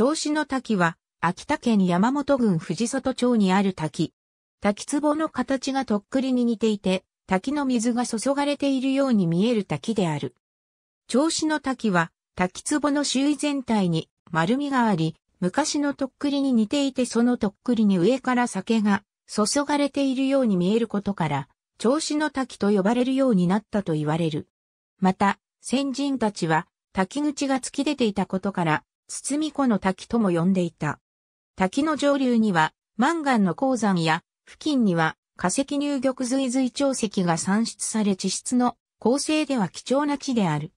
調子の滝は、秋田県山本郡藤里町にある滝。滝壺の形がとっくりに似ていて、滝の水が注がれているように見える滝である。調子の滝は、滝壺の周囲全体に丸みがあり、昔のとっくりに似ていてそのとっくりに上から酒が注がれているように見えることから、調子の滝と呼ばれるようになったと言われる。また、先人たちは、滝口が突き出ていたことから、包子の滝とも呼んでいた。滝の上流には、マンガンの鉱山や、付近には、化石入玉随々。長石が産出され地質の構成では貴重な地である。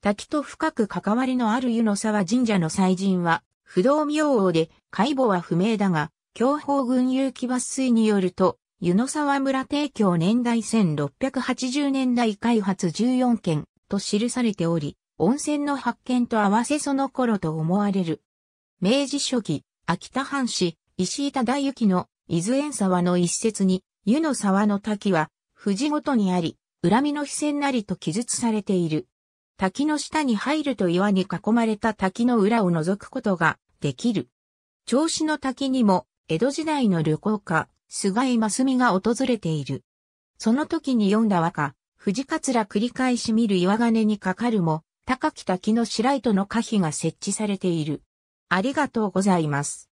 滝と深く関わりのある湯の沢神社の祭神は、不動明王で、解剖は不明だが、強法軍有機抜粋によると、湯の沢村提供年代1680年代開発14件と記されており、温泉の発見と合わせその頃と思われる。明治初期、秋田藩士、石井忠之の伊豆園沢の一節に、湯の沢の滝は、藤ごとにあり、恨みの非線なりと記述されている。滝の下に入ると岩に囲まれた滝の裏を覗くことができる。銚子の滝にも、江戸時代の旅行家、菅井真美が訪れている。その時に読んだ和歌、藤桂繰り返し見る岩金にかかるも、高木滝の白糸の可否が設置されている。ありがとうございます。